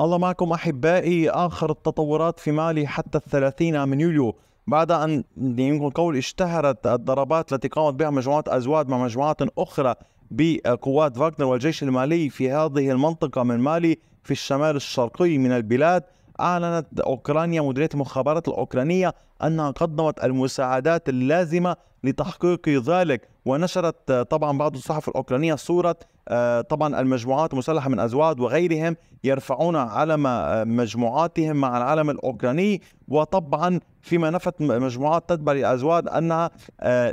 الله معكم أحبائي آخر التطورات في مالي حتى الثلاثين من يوليو بعد أن يمكن القول اشتهرت الضربات التي قامت بها مجموعة أزواد مع مجموعات أخرى بقوات فاغنر والجيش المالي في هذه المنطقة من مالي في الشمال الشرقي من البلاد أعلنت أوكرانيا مديرية المخابرات الأوكرانية أنها قدمت المساعدات اللازمة لتحقيق ذلك ونشرت آه، طبعا بعض الصحف الأوكرانية صورة آه، طبعا المجموعات المسلحة من ازواد وغيرهم يرفعون علم آه، مجموعاتهم مع العلم الأوكراني وطبعا فيما نفت مجموعات تتبع الازواد أنها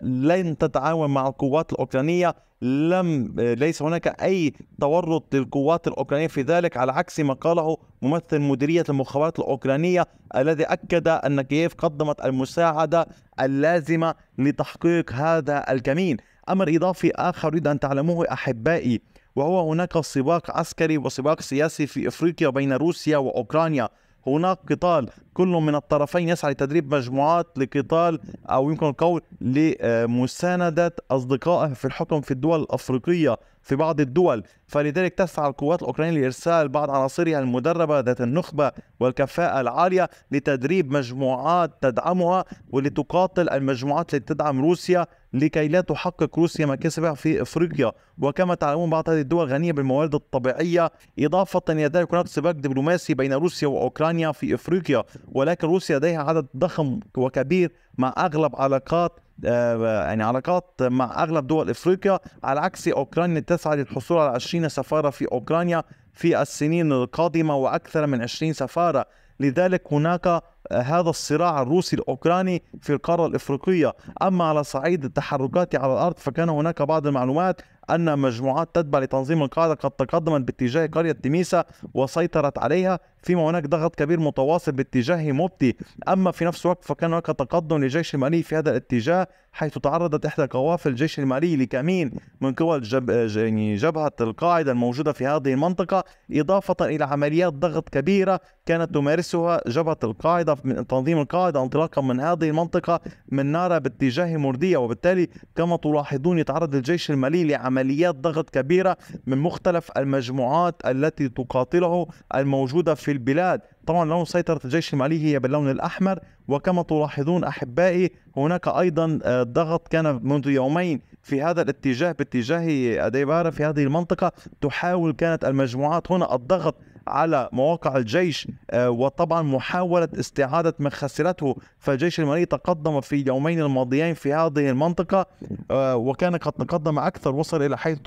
لن تتعاون مع القوات الأوكرانية لم ليس هناك أي تورط للقوات الأوكرانية في ذلك على عكس ما قاله ممثل مديرية المخابرات الأوكرانية الذي أكد أن كييف قدمت المساعدة اللازمة لتحقيق هذا الكمين أمر إضافي آخر أريد أن تعلموه أحبائي وهو هناك سباق عسكري وسباق سياسي في إفريقيا بين روسيا وأوكرانيا هناك قتال كل من الطرفين يسعى لتدريب مجموعات لقتال أو يمكن القول لمساندة أصدقائه في الحكم في الدول الأفريقية في بعض الدول فلذلك تسعى القوات الأوكرانية لإرسال بعض عناصرها يعني المدربة ذات النخبة والكفاءة العالية لتدريب مجموعات تدعمها ولتقاتل المجموعات التي تدعم روسيا لكي لا تحقق روسيا مكاسبها في افريقيا وكما تعلمون بعض هذه الدول غنيه بالموارد الطبيعيه اضافه الى ذلك هناك سباق دبلوماسي بين روسيا واوكرانيا في افريقيا ولكن روسيا لديها عدد ضخم وكبير مع اغلب علاقات آه، يعني علاقات مع اغلب دول افريقيا على عكس اوكرانيا تسعى للحصول على 20 سفاره في اوكرانيا في السنين القادمه واكثر من 20 سفاره لذلك هناك آه، هذا الصراع الروسي الاوكراني في القاره الافريقيه، اما على صعيد التحركات على الارض فكان هناك بعض المعلومات ان مجموعات تتبع لتنظيم القاعده قد تقدمت باتجاه قريه تميسا وسيطرت عليها فيما هناك ضغط كبير متواصل باتجاه موبتي أما في نفس الوقت فكان هناك تقدم للجيش المالي في هذا الاتجاه حيث تعرضت إحدى قوافل الجيش المالي لكمين من قبل جب... يعني جبهة القاعدة الموجودة في هذه المنطقة إضافة إلى عمليات ضغط كبيرة كانت تمارسها جبهة القاعدة من تنظيم القاعدة انطلاقا من هذه المنطقة من نارا باتجاه مردية وبالتالي كما تلاحظون يتعرض الجيش المالي لعمليات ضغط كبيرة من مختلف المجموعات التي تقاتله الموجودة في في البلاد طبعا لون سيطرة الجيش المالي هي باللون الأحمر وكما تلاحظون أحبائي هناك أيضا آه، ضغط كان منذ يومين في هذا الاتجاه باتجاه أديبارة في هذه المنطقة تحاول كانت المجموعات هنا الضغط على مواقع الجيش آه، وطبعا محاولة استعادة ما خسرته فالجيش المالي تقدم في اليومين الماضيين في هذه المنطقة آه، وكان قد تقدم أكثر وصل إلى حيث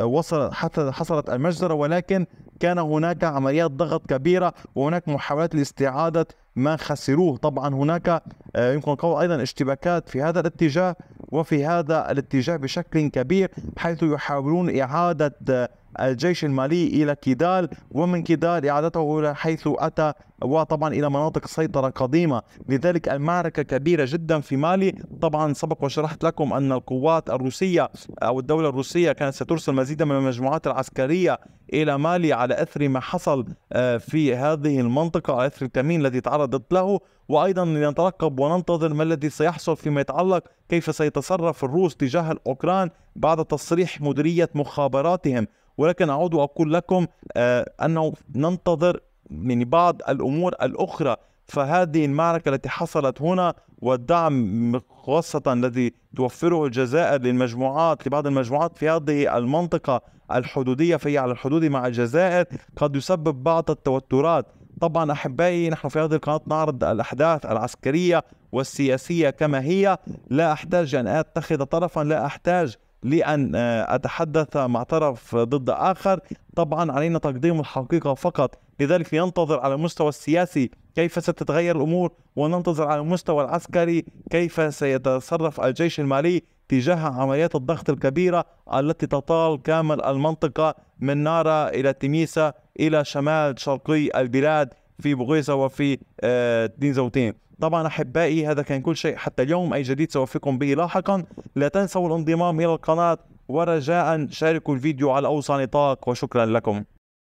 وصل حتى حصلت المجزرة ولكن كان هناك عمليات ضغط كبيرة وهناك محاولات لاستعادة ما خسروه طبعا هناك آه، يمكن القول أيضا اشتباكات في هذا الاتجاه وفي هذا الاتجاه بشكل كبير حيث يحاولون إعادة الجيش المالي إلى كيدال ومن كيدال إعادته إلى حيث أتى وطبعا إلى مناطق سيطرة قديمة لذلك المعركة كبيرة جدا في مالي طبعا سبق وشرحت لكم أن القوات الروسية أو الدولة الروسية كانت سترسل مزيدا من المجموعات العسكرية إلى مالي على أثر ما حصل آه، في هذه المنطقة على أثر التامين الذي تعرضت له وأيضا لنترقب وننتظر ما الذي سيحصل فيما يتعلق كيف سيتصرف الروس تجاه الأوكران بعد تصريح مديرية مخابراتهم ولكن أعود وأقول لكم آه، أنه ننتظر من بعض الأمور الأخرى فهذه المعركة التي حصلت هنا والدعم خاصة الذي توفره الجزائر للمجموعات لبعض المجموعات في هذه المنطقة الحدودية فهي على الحدود مع الجزائر قد يسبب بعض التوترات طبعا أحبائي نحن في هذه القناة نعرض الأحداث العسكرية والسياسية كما هي لا أحتاج أن أتخذ طرفا لا أحتاج لأن آه، أتحدث مع طرف ضد آخر طبعا علينا تقديم الحقيقة فقط لذلك ننتظر على المستوى السياسي كيف ستتغير الأمور وننتظر على المستوى العسكري كيف سيتصرف الجيش المالي تجاه عمليات الضغط الكبيرة التي تطال كامل المنطقة من نارا إلى تميسا إلى شمال شرقي البلاد في بوغيزة وفي آه، تنزوتين طبعا أحبائي هذا كان كل شيء حتى اليوم أي جديد سوفيكم به لاحقا لا تنسوا الانضمام إلى القناة ورجاء شاركوا الفيديو على أوسع نطاق وشكرا لكم